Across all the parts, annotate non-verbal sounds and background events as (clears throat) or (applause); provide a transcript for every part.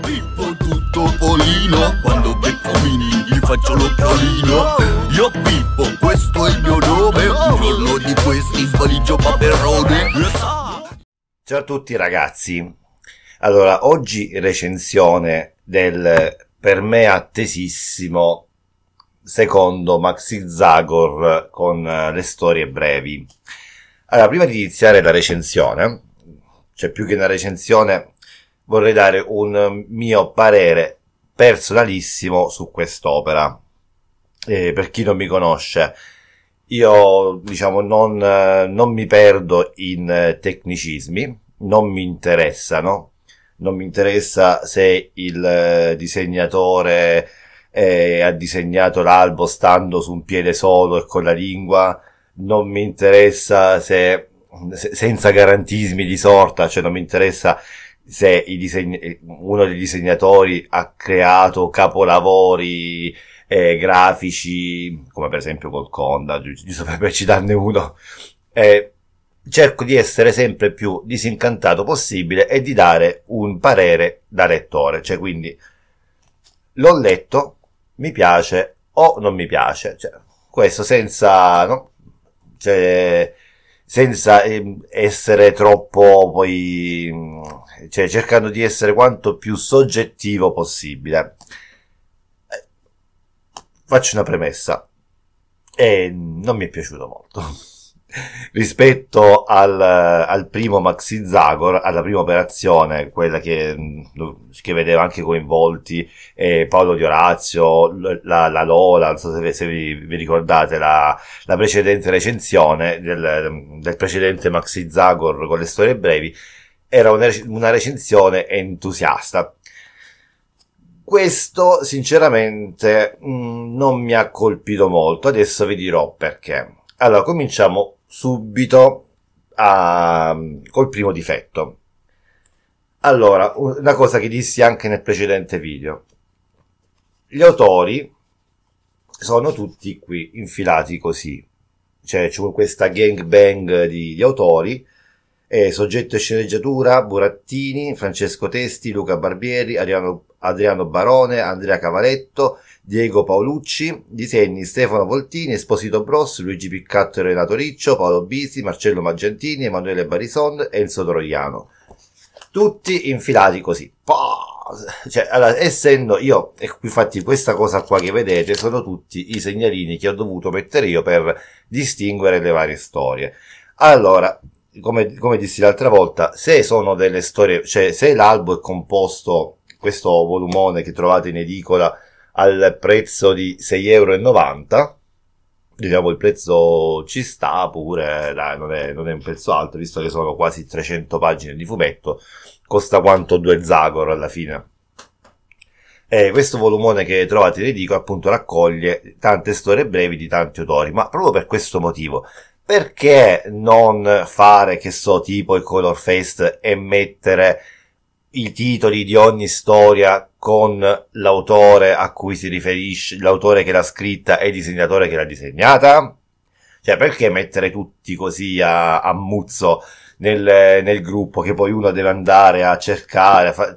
Pippo tutto polino, quando becco mini gli faccio l'occhiolino Io Pippo, questo è il mio nome, un giorno di questi svaligio paperone Ciao a tutti ragazzi, allora oggi recensione del per me attesissimo secondo Maxi Zagor con eh, le storie brevi. Allora, prima di iniziare la recensione, cioè più che una recensione, vorrei dare un mio parere personalissimo su quest'opera. Eh, per chi non mi conosce, io diciamo non, non mi perdo in tecnicismi, non mi interessano, non mi interessa se il disegnatore eh, ha disegnato l'albo stando su un piede solo e con la lingua, non mi interessa se, senza garantismi di sorta, cioè non mi interessa se disegn- eh, uno dei disegnatori ha creato capolavori eh, grafici, come per esempio col Conda, giusto per citarne uno, eh, cerco di essere sempre più disincantato possibile e di dare un parere da lettore, cioè quindi l'ho letto, mi piace o non mi piace, cioè, questo senza, no? cioè, senza ehm, essere troppo poi, mm, cioè cercando di essere quanto più soggettivo possibile. Eh, faccio una premessa e eh, non mi è piaciuto molto rispetto al, al primo Maxi Zagor, alla prima operazione, quella che, mm, che vedeva anche coinvolti eh, Paolo Di Orazio, la, la, Lola, non so se, se vi, vi, ricordate la, la precedente recensione del, del, precedente Maxi Zagor con le storie brevi, era una, una recensione entusiasta. Questo sinceramente mh, mm, non mi ha colpito molto, adesso vi dirò perché. Allora, cominciamo subito a, col primo difetto. Allora, una cosa che dissi anche nel precedente video. Gli autori sono tutti qui infilati così. Cioè, c'è questa gang bang di, di autori eh, soggetto e sceneggiatura Burattini, Francesco Testi, Luca Barbieri, Adriano, Adriano Barone, Andrea Cavaletto, Diego Paolucci, disegni Stefano Voltini, Esposito Bros, Luigi Piccatto e Renato Riccio, Paolo Bisi, Marcello Maggiantini, Emanuele Barison, Enzo Troiano. Tutti infilati così. Pah! Cioè, allora, essendo io, infatti questa cosa qua che vedete sono tutti i segnalini che ho dovuto mettere io per distinguere le varie storie. Allora, come, come dissi l'altra volta, se sono delle storie, cioè se l'albo è composto, questo volumone che trovate in edicola al prezzo di 6,90 euro, diciamo il prezzo ci sta pure, dai, non, è, non è un prezzo alto, visto che sono quasi 300 pagine di fumetto, costa quanto due Zagor alla fine. Eh, questo volumone che trovate in edicola appunto raccoglie tante storie brevi di tanti autori, ma proprio per questo motivo, perché non fare, che so, tipo il Color Fest e mettere i titoli di ogni storia con l'autore a cui si riferisce, l'autore che l'ha scritta e il disegnatore che l'ha disegnata? Cioè, perché mettere tutti così a, a muzzo nel, nel, gruppo che poi uno deve andare a cercare? A fa...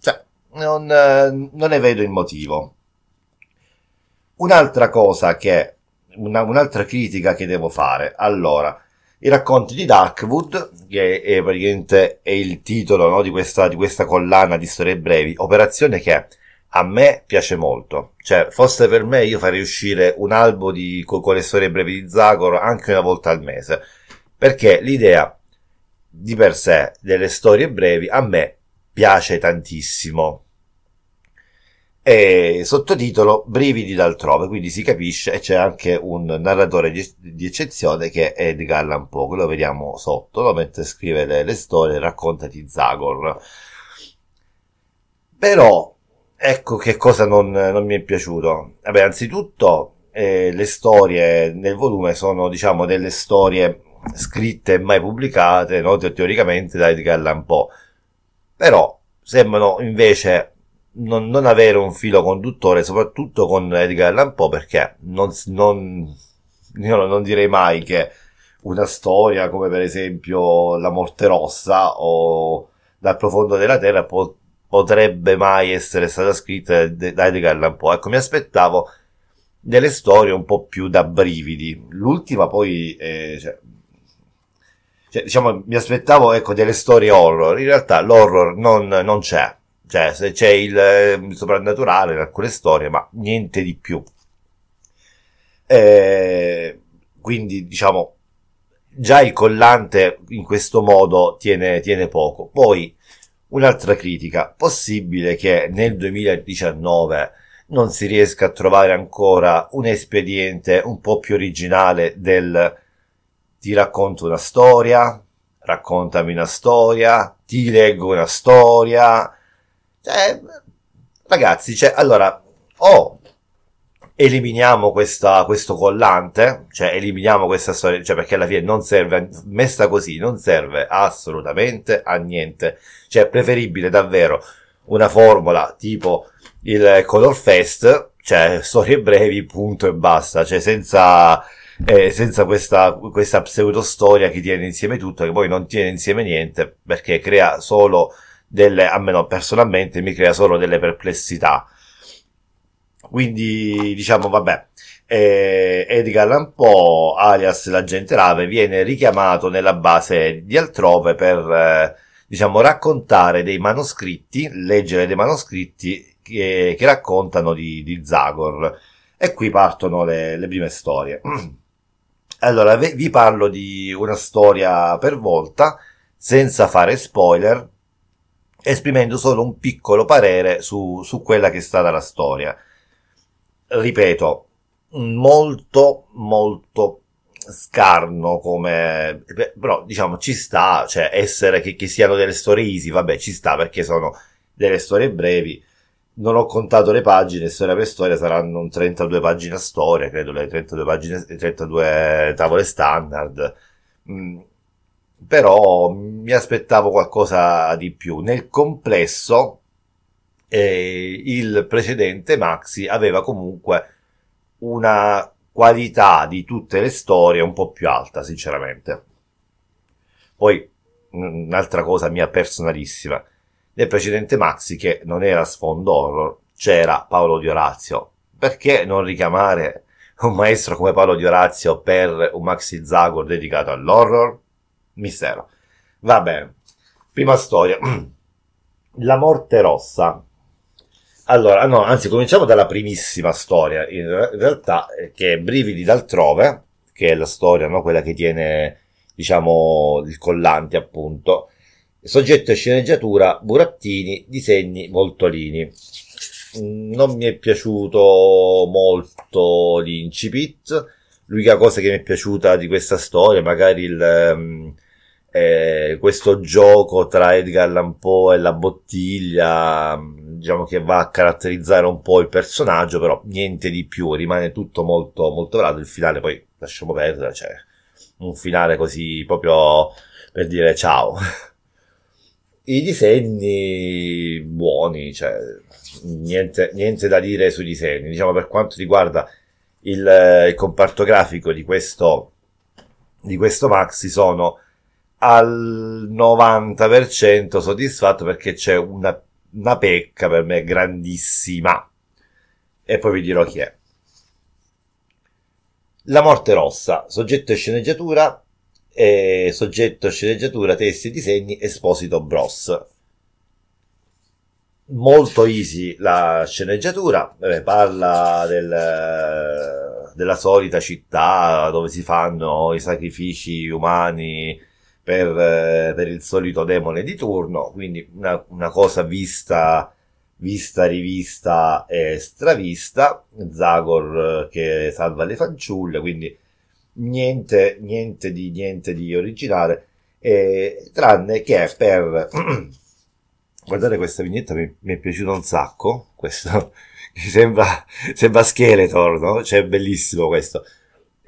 Cioè, non, non ne vedo il motivo. Un'altra cosa che una, un'altra critica che devo fare. Allora, i racconti di Darkwood, che è praticamente è il titolo no, di, questa, di questa collana di storie brevi, operazione che a me piace molto. Cioè, fosse per me, io farei uscire un albo di, con, con le storie brevi di Zagor anche una volta al mese. Perché l'idea di per sé delle storie brevi a me piace tantissimo e sottotitolo Brividi d'altrove, quindi si capisce e c'è anche un narratore di, di eccezione che è Edgar Allan Poe, lo vediamo sotto, no? mentre scrive le, le storie, racconta di Zagor. Però, ecco che cosa non, non mi è piaciuto. Vabbè, anzitutto eh, le storie nel volume sono, diciamo, delle storie scritte e mai pubblicate, no? teoricamente da Edgar Allan Poe. Però sembrano invece non, non, avere un filo conduttore, soprattutto con Edgar Allan Poe, perché non, non, non, direi mai che una storia come per esempio La Morte Rossa o Dal profondo della Terra po- potrebbe mai essere stata scritta da Edgar Allan Poe. Ecco, mi aspettavo delle storie un po' più da brividi. L'ultima poi, eh, cioè, cioè, diciamo, mi aspettavo ecco, delle storie horror. In realtà l'horror non, non c'è cioè, c'è il ehm, soprannaturale in alcune storie, ma niente di più. Eh, quindi, diciamo, già il collante in questo modo tiene, tiene poco. Poi, un'altra critica. Possibile che nel 2019 non si riesca a trovare ancora un espediente un po' più originale del ti racconto una storia, raccontami una storia, ti leggo una storia, cioè, ragazzi, cioè, allora, o eliminiamo questa, questo collante, cioè eliminiamo questa storia, cioè perché alla fine non serve, messa così, non serve assolutamente a niente. Cioè, è preferibile davvero una formula tipo il Color Fest, cioè storie brevi, punto e basta, cioè senza... Eh, senza questa, questa pseudostoria che tiene insieme tutto, che poi non tiene insieme niente, perché crea solo delle, almeno personalmente, mi crea solo delle perplessità. Quindi, diciamo, vabbè, eh, Edgar Allan Poe, alias l'agente Rave, viene richiamato nella base di altrove per, eh, diciamo, raccontare dei manoscritti, leggere dei manoscritti che, che raccontano di, di, Zagor. E qui partono le, le prime storie. (clears throat) Allora, vi parlo di una storia per volta, senza fare spoiler, esprimendo solo un piccolo parere su, su quella che è stata la storia. Ripeto, molto, molto scarno come però diciamo ci sta cioè essere che, che, siano delle storie easy vabbè ci sta perché sono delle storie brevi non ho contato le pagine storia per storia saranno 32 pagine a storia credo le 32 pagine 32 tavole standard mm, però mi aspettavo qualcosa di più. Nel complesso, eh, il precedente Maxi aveva comunque una qualità di tutte le storie un po' più alta, sinceramente. Poi, un'altra cosa mia personalissima, nel precedente Maxi, che non era sfondo horror, c'era Paolo Di Orazio. Perché non richiamare un maestro come Paolo Di Orazio per un Maxi Zagor dedicato all'horror? mistero. Va bene. Prima storia. (clears throat) La morte rossa. Allora, no, anzi, cominciamo dalla primissima storia, in realtà, eh, che è Brividi d'altrove, che è la storia, no? quella che tiene, diciamo, il collante, appunto. Soggetto e sceneggiatura, Burattini, disegni, Voltolini. Non mi è piaciuto molto l'incipit. L'unica cosa che mi è piaciuta di questa storia, magari il ehm, eh, questo gioco tra Edgar Allan Poe e la bottiglia, diciamo che va a caratterizzare un po' il personaggio, però niente di più, rimane tutto molto, molto velato. Il finale poi lasciamo perdere, cioè un finale così proprio per dire ciao. (laughs) I disegni buoni, cioè niente, niente da dire sui disegni. Diciamo per quanto riguarda il, il comparto grafico di questo, di questo maxi sono al 90% soddisfatto perché c'è una, una pecca per me grandissima. E poi vi dirò chi è. La morte rossa, soggetto e sceneggiatura, eh, soggetto, sceneggiatura, testi e disegni, Esposito Bros. Molto easy la sceneggiatura, Vabbè, parla del, della solita città dove si fanno i sacrifici umani per, eh, per il solito demone di turno, quindi una, una cosa vista vista, rivista e stravista, Zagor eh, che salva le fanciulle, quindi niente, niente, di, niente di originale, eh, tranne che per... (clears throat) Guardate questa vignetta, mi, mi, è piaciuta un sacco, questo, (laughs) sembra, sembra Skeletor, no? Cioè è bellissimo questo.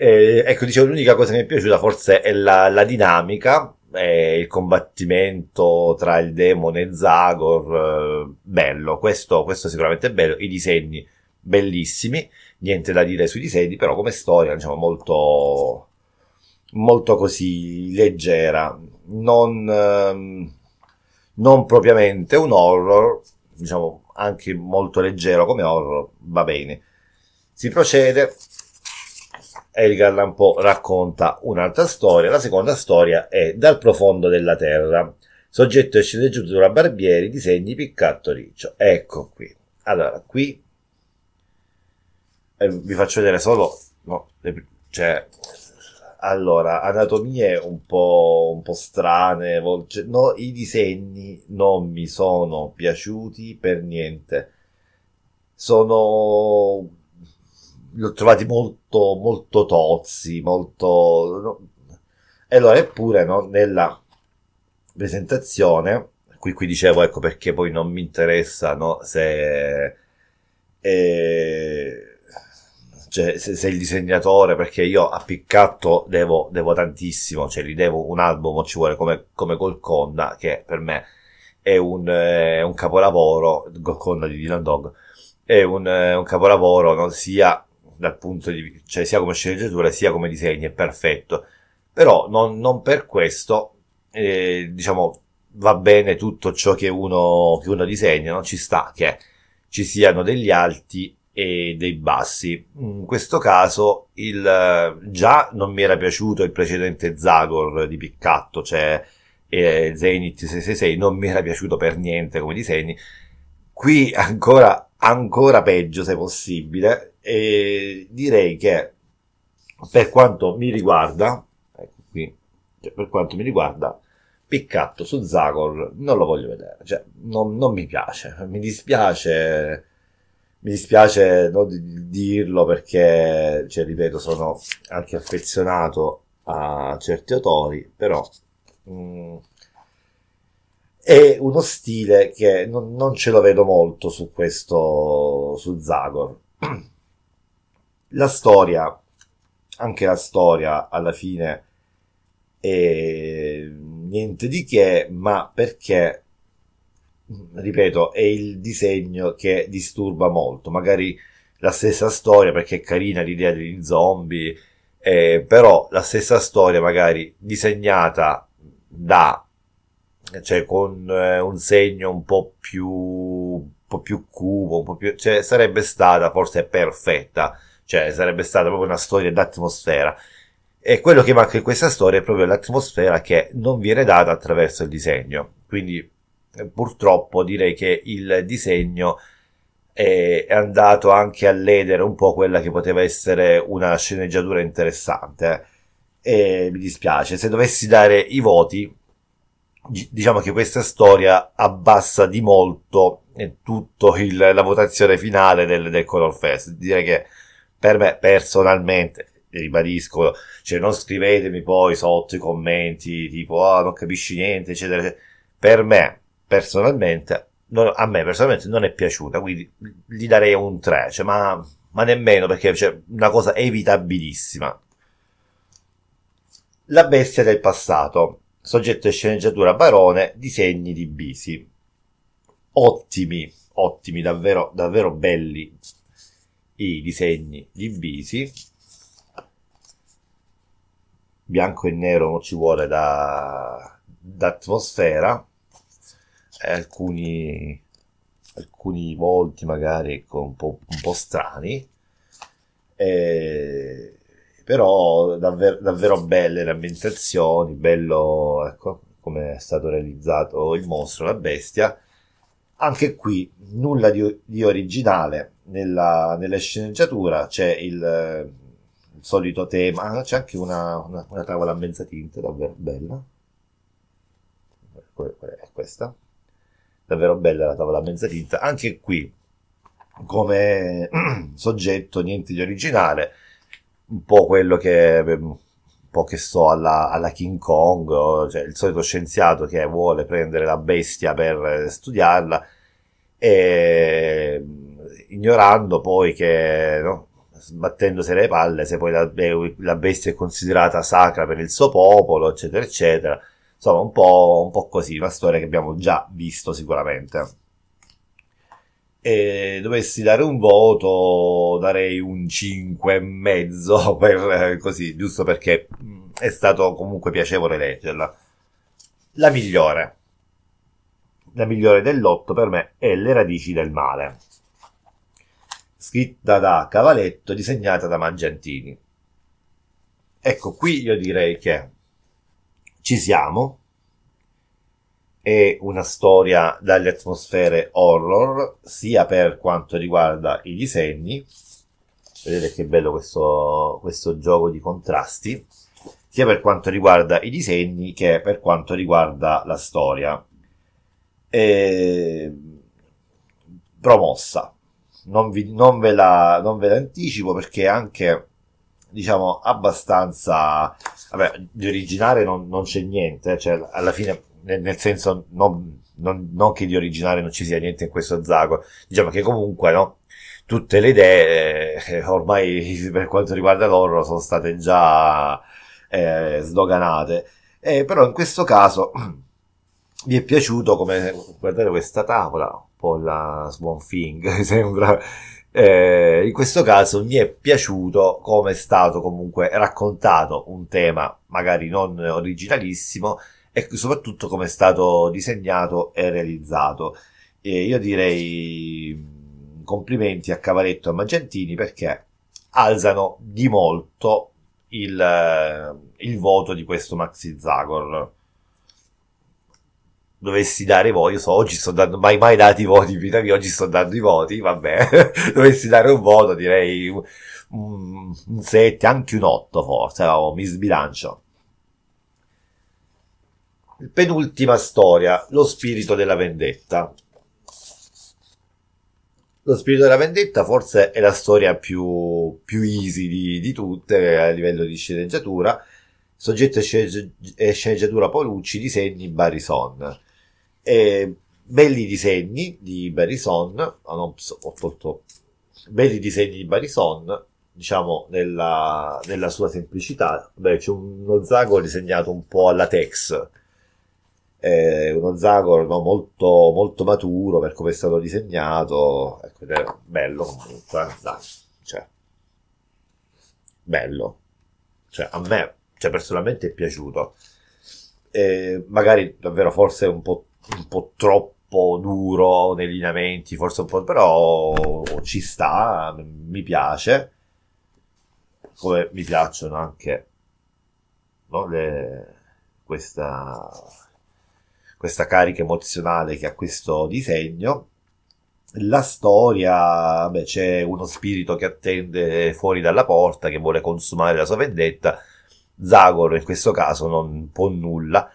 Eh, ecco, dicevo, l'unica cosa che mi è piaciuta forse è la, la dinamica, eh, il combattimento tra il demone e Zagor, eh, bello, questo, questo sicuramente è bello, i disegni bellissimi, niente da dire sui disegni, però come storia, diciamo, molto, molto così leggera, non, ehm, non propriamente un horror, diciamo, anche molto leggero come horror, va bene. Si procede Edgar Allan Poe racconta un'altra storia, la seconda storia è Dal profondo della terra, soggetto e sceneggiatura Barbieri, disegni piccato Riccio. Ecco qui. Allora, qui eh, vi faccio vedere solo, no, le, cioè, allora, anatomie un po', un po strane, volge, cioè, no, i disegni non mi sono piaciuti per niente. Sono li ho trovati molto, molto tozzi, molto... E allora eppure no, nella presentazione, qui, qui dicevo ecco perché poi non mi interessa no, se... Eh, cioè, se, se il disegnatore, perché io a Piccato devo, devo tantissimo, cioè gli devo un album, ci vuole come, come Golconda, che per me è un, eh, un capolavoro, Golconda di Dylan Dog, è un, eh, un capolavoro no? sia dal punto di vista, cioè sia come sceneggiatura sia come disegni, è perfetto. Però non, non per questo, eh, diciamo, va bene tutto ciò che uno, che uno disegna, non ci sta che ci siano degli alti e dei bassi. In questo caso il, già non mi era piaciuto il precedente Zagor di Piccatto, cioè eh, Zenith 666, non mi era piaciuto per niente come disegni. Qui ancora ancora peggio se possibile e direi che per quanto mi riguarda, ecco qui, cioè per quanto mi riguarda, piccato su Zagor non lo voglio vedere, cioè non, non mi piace, mi dispiace, mi dispiace no, di, di dirlo perché, cioè, ripeto, sono anche affezionato a certi autori, però mh, mm, è uno stile che non, non ce lo vedo molto su questo, su Zagor. La storia, anche la storia alla fine è niente di che, ma perché ripeto, è il disegno che disturba molto. Magari la stessa storia, perché è carina l'idea degli zombie, eh, però la stessa storia magari disegnata da cioè con eh, un segno un po' più, un po più cubo, un po' più, cioè sarebbe stata forse perfetta, cioè sarebbe stata proprio una storia d'atmosfera. E quello che manca in questa storia è proprio l'atmosfera che non viene data attraverso il disegno. Quindi eh, purtroppo direi che il disegno è andato anche a ledere un po' quella che poteva essere una sceneggiatura interessante. E mi dispiace, se dovessi dare i voti diciamo che questa storia abbassa di molto eh, tutta la votazione finale del, del Color Fest. Direi che per me personalmente, ribadisco, cioè non scrivetemi poi sotto i commenti tipo ah oh, non capisci niente, eccetera, eccetera. Per me personalmente, non, a me personalmente non è piaciuta, quindi gli darei un 3, cioè, ma, ma, nemmeno perché è cioè, una cosa evitabilissima. La bestia del passato soggetto e sceneggiatura Barone, disegni di Bisi. Ottimi, ottimi, davvero, davvero belli i disegni di Bisi. Bianco e nero non ci vuole da, da atmosfera. Eh, alcuni, alcuni volti magari ecco, un, po', un po' strani. Eh, però davvero, davvero belle le ambientazioni, bello ecco, come è stato realizzato il mostro, la bestia. Anche qui nulla di, di originale nella, nella, sceneggiatura, c'è il, il, solito tema, ah, c'è anche una, una, una tavola a mezzatinta davvero bella. È questa, davvero bella la tavola a mezzatinta. Anche qui come (clears throat) soggetto niente di originale un po' quello che ehm, un po' che so alla, alla King Kong, cioè il solito scienziato che vuole prendere la bestia per eh, studiarla e ehm, ignorando poi che no, sbattendosi le palle se poi la, eh, la, bestia è considerata sacra per il suo popolo eccetera eccetera insomma un po', un po' così una storia che abbiamo già visto sicuramente e dovessi dare un voto, darei un 5 e mezzo (laughs) per così, giusto perché è stato comunque piacevole leggerla. La migliore. La migliore dell'otto per me è Le radici del male. Scritta da Cavaletto, disegnata da Maggiantini. Ecco, qui io direi che ci siamo, è una storia dalle atmosfere horror, sia per quanto riguarda i disegni, vedete che bello questo, questo gioco di contrasti, sia per quanto riguarda i disegni che per quanto riguarda la storia. E... Promossa, non, vi, non, ve la, non ve la anticipo perché anche diciamo abbastanza vabbè, di originale non, non c'è niente eh, cioè alla fine nel senso non, non, non, che di originale non ci sia niente in questo zago, diciamo che comunque no, tutte le idee eh, ormai (laughs) per quanto riguarda loro sono state già eh, sdoganate, eh, però in questo caso (clears throat) mi è piaciuto come guardate questa tavola, un po' la Swan Thing (laughs) sembra, eh, in questo caso mi è piaciuto come è stato comunque raccontato un tema magari non originalissimo, e soprattutto come è stato disegnato e realizzato. E io direi mm, complimenti a Cavaletto e a Magentini perché alzano di molto il, eh, il voto di questo Maxi Zagor dovessi dare voi, io so, oggi sto dando, mai mai dati i voti in vita mia, oggi sto dando i voti, vabbè, (laughs) dovessi dare un voto direi un 7, anche un 8 forse, oh, mi sbilancio penultima storia, lo spirito della vendetta. Lo spirito della vendetta forse è la storia più, più easy di, di, tutte a livello di sceneggiatura. Soggetto e sceneggiatura Polucci, disegni Barison. E belli disegni di Barison, oh no, ho tolto, belli disegni di Barison, diciamo nella, nella sua semplicità. Beh, c'è uno zago disegnato un po' alla Tex, eh, uno Zagor no, molto, molto, maturo per come è stato disegnato, ecco, è bello comunque, cioè, bello, cioè, a me cioè, personalmente è piaciuto, eh, magari davvero forse un po', un po' troppo duro nei lineamenti, forse un po', però ci sta, mi piace, come mi piacciono anche no, le, questa questa carica emozionale che ha questo disegno. La storia, beh, c'è uno spirito che attende fuori dalla porta, che vuole consumare la sua vendetta. Zagor in questo caso non può nulla,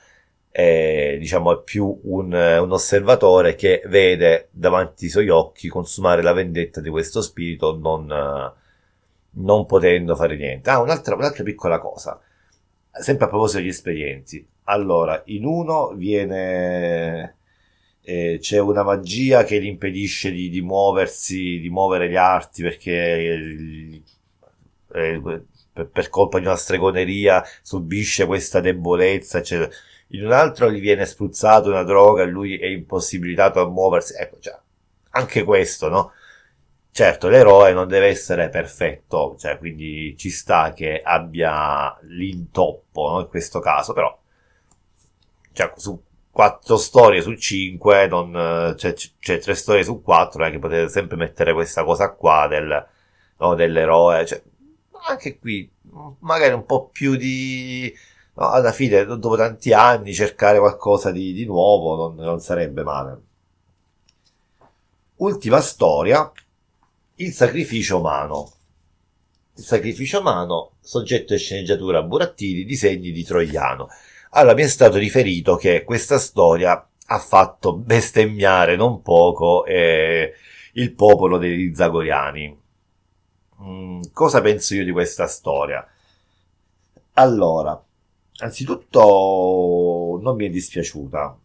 è, diciamo, è più un, un, osservatore che vede davanti ai suoi occhi consumare la vendetta di questo spirito, non, non potendo fare niente. Ah, un'altra, un'altra piccola cosa, sempre a proposito degli espedienti. Allora, in uno viene... Eh, c'è una magia che gli impedisce di, di muoversi, di muovere gli arti perché eh, per, per, colpa di una stregoneria subisce questa debolezza, eccetera. In un altro gli viene spruzzato una droga e lui è impossibilitato a muoversi. Ecco, cioè, anche questo, no? Certo, l'eroe non deve essere perfetto, cioè, quindi ci sta che abbia l'intoppo, no? In questo caso, però cioè, su quattro storie su cinque, non, cioè, cioè 3 storie su quattro, eh, che potete sempre mettere questa cosa qua del, no, dell'eroe, cioè, anche qui, magari un po' più di, no, alla fine, dopo tanti anni, cercare qualcosa di, di nuovo non, non sarebbe male. Ultima storia, il sacrificio umano. Il sacrificio umano, soggetto e sceneggiatura Burattini, disegni di Troiano. Allora, mi è stato riferito che questa storia ha fatto bestemmiare non poco eh, il popolo degli zagoriani. Mm, cosa penso io di questa storia? Allora, anzitutto non mi è dispiaciuta.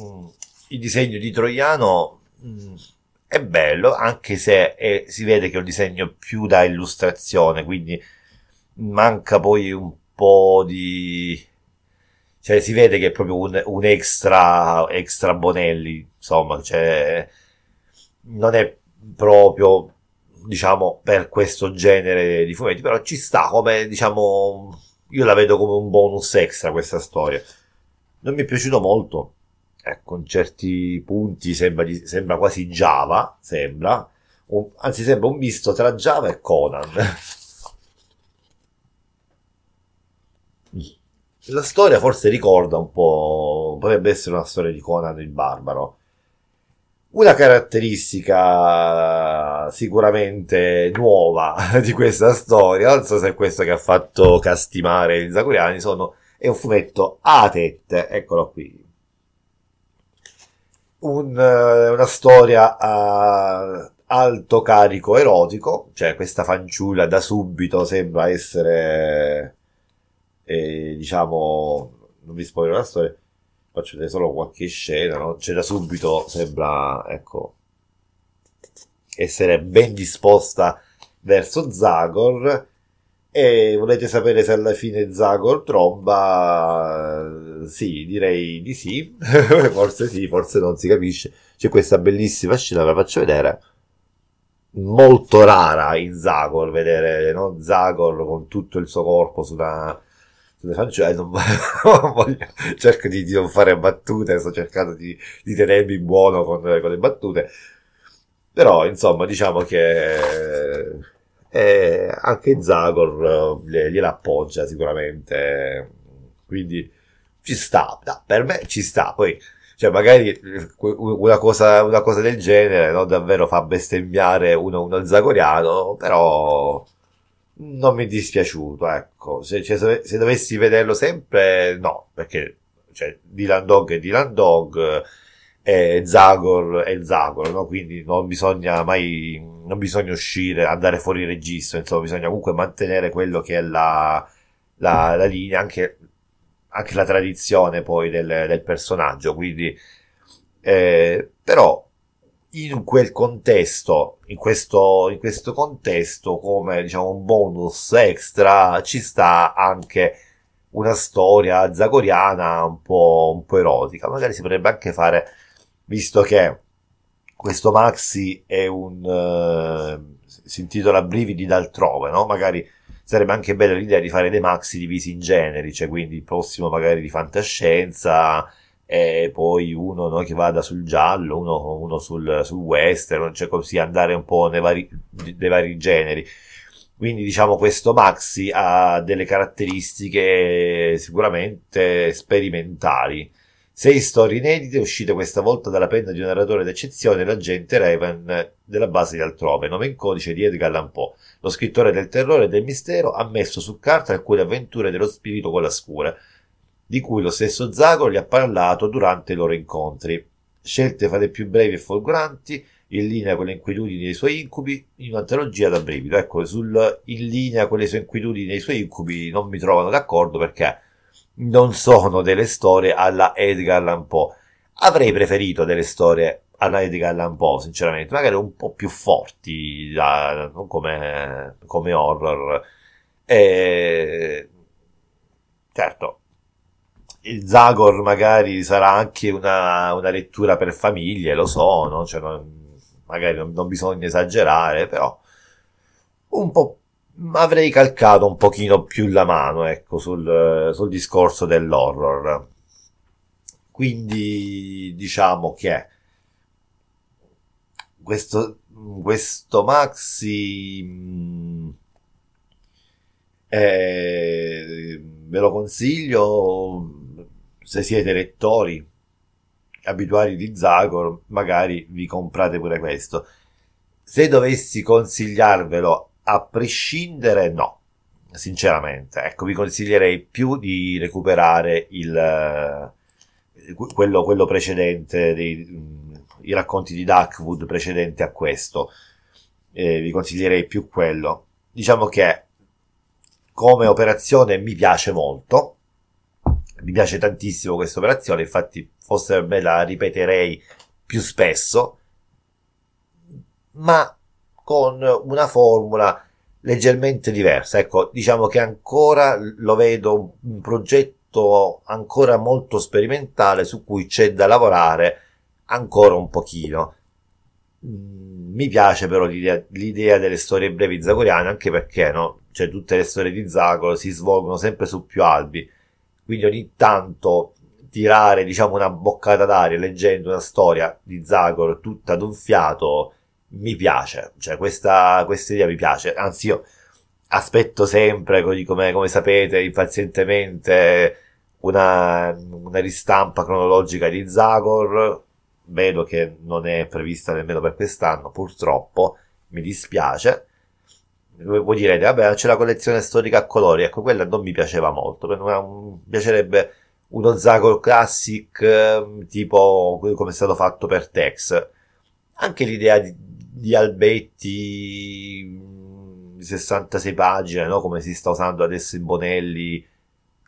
Mm, il disegno di Troiano mm, è bello, anche se è, eh, si vede che è un disegno più da illustrazione, quindi manca poi un po' di cioè si vede che è proprio un, un extra, extra Bonelli, insomma, cioè, non è proprio, diciamo, per questo genere di fumetti, però ci sta come, diciamo, io la vedo come un bonus extra questa storia. Non mi è piaciuto molto, ecco, eh, in certi punti sembra, sembra quasi Java, sembra, un, anzi sembra un misto tra Java e Conan. (laughs) La storia forse ricorda un po', potrebbe essere una storia di Conan il Barbaro. Una caratteristica sicuramente nuova (laughs) di questa storia, non so se è questo che ha fatto castimare gli Zagoriani, sono, è un fumetto a tette, eccolo qui. Un, eh, una storia a alto carico erotico, cioè questa fanciulla da subito sembra essere e diciamo, non vi spoilerò la storia, faccio vedere solo qualche scena, no? C'è da subito, sembra, ecco, essere ben disposta verso Zagor e volete sapere se alla fine Zagor tromba? Sì, direi di sì, (laughs) forse sì, forse non si capisce. C'è questa bellissima scena, ve la faccio vedere. Molto rara in Zagor vedere no? Zagor con tutto il suo corpo su una cioè (laughs) non voglio, cerco di, di, non fare battute, sto cercando di, di tenermi buono con, con, le battute, però insomma diciamo che eh, eh anche Zagor eh, gliela appoggia sicuramente, quindi ci sta, no, per me ci sta, poi cioè magari eh, una cosa, una cosa del genere no, davvero fa bestemmiare uno, uno zagoriano, però non mi è dispiaciuto, ecco. Se, cioè, se, dovessi vederlo sempre, no, perché cioè, Dylan Dog è Dylan Dog e Zagor è Zagor, no? quindi non bisogna mai, non bisogna uscire, andare fuori registro, insomma, bisogna comunque mantenere quello che è la, la, la linea, anche, anche, la tradizione poi del, del personaggio, quindi, eh, però in quel contesto, in questo, in questo contesto, come diciamo un bonus extra, ci sta anche una storia zagoriana un po', un po erotica. Magari si potrebbe anche fare, visto che questo maxi è un. Eh, si intitola Brividi d'altrove, no? Magari sarebbe anche bella l'idea di fare dei maxi divisi in generi, cioè quindi il prossimo magari di fantascienza e poi uno no, che vada sul giallo, uno, uno sul, sul, western, cioè così andare un po' nei vari, nei vari generi. Quindi diciamo questo Maxi ha delle caratteristiche sicuramente sperimentali. Sei storie inedite uscite questa volta dalla penna di un narratore d'eccezione, l'agente Raven della base di Altrove, nome in codice di Edgar Allan Poe. Lo scrittore del terrore e del mistero ha messo su carta alcune avventure dello spirito con la scura, di cui lo stesso Zagor gli ha parlato durante i loro incontri. Scelte fra le più brevi e folgoranti, in linea con le inquietudini dei suoi incubi, in un'antologia da brivido. Ecco, sul in linea con le sue inquietudini e i suoi incubi non mi trovano d'accordo perché non sono delle storie alla Edgar Allan Poe. Avrei preferito delle storie alla Edgar Allan Poe, sinceramente, magari un po' più forti da, come, come horror. E, eh, certo, il Zagor magari sarà anche una, una, lettura per famiglie, lo so, no? cioè, non, magari non, non, bisogna esagerare, però un po' avrei calcato un pochino più la mano ecco, sul, sul discorso dell'horror. Quindi diciamo che questo, questo maxi... Mh, mm, eh, è, ve lo consiglio se siete lettori abituali di Zagor, magari vi comprate pure questo. Se dovessi consigliarvelo a prescindere, no, sinceramente. Ecco, vi consiglierei più di recuperare il, eh, quello, quello precedente, dei, mm, i racconti di Duckwood precedente a questo. Eh, vi consiglierei più quello. Diciamo che come operazione mi piace molto, mi piace tantissimo questa operazione, infatti forse me la ripeterei più spesso, ma con una formula leggermente diversa. Ecco, diciamo che ancora lo vedo un progetto ancora molto sperimentale su cui c'è da lavorare ancora un pochino. Mm, mi piace però l'idea, l'idea delle storie brevi zagoriane anche perché no? cioè, tutte le storie di Zagoro si svolgono sempre su più albi quindi ogni tanto tirare diciamo una boccata d'aria leggendo una storia di Zagor tutta ad un fiato mi piace, cioè questa, questa idea mi piace, anzi io aspetto sempre, come, come sapete, impazientemente una, una, ristampa cronologica di Zagor, vedo che non è prevista nemmeno per quest'anno, purtroppo mi dispiace, voi direte, vabbè, c'è la collezione storica a colori, ecco, quella non mi piaceva molto, mi piacerebbe uno Zagor Classic ehm, tipo come è stato fatto per Tex. Anche l'idea di, di albetti 66 mm, pagine, no? come si sta usando adesso in Bonelli,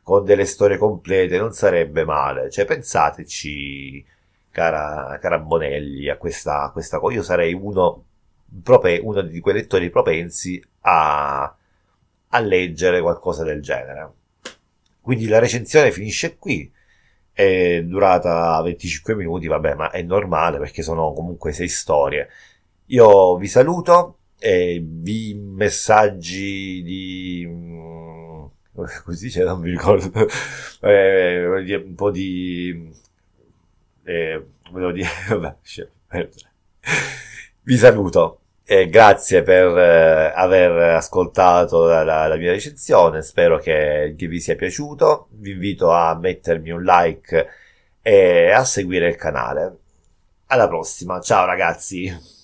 con delle storie complete, non sarebbe male. Cioè, pensateci, cara, cara Bonelli, a questa, a questa cosa. Io sarei uno prope- uno di quei lettori propensi a, a leggere qualcosa del genere. Quindi la recensione finisce qui è durata 25 minuti, vabbè, ma è normale perché sono comunque sei storie. Io vi saluto e vi messaggi di mm, (laughs) così c'è, non mi ricordo, (laughs) eh, un po' di eh, volevo dire, (laughs) vabbè, vi saluto. E grazie per eh, aver ascoltato la, la, la, mia recensione, spero che, che, vi sia piaciuto, vi invito a mettermi un like e a seguire il canale. Alla prossima, ciao ragazzi!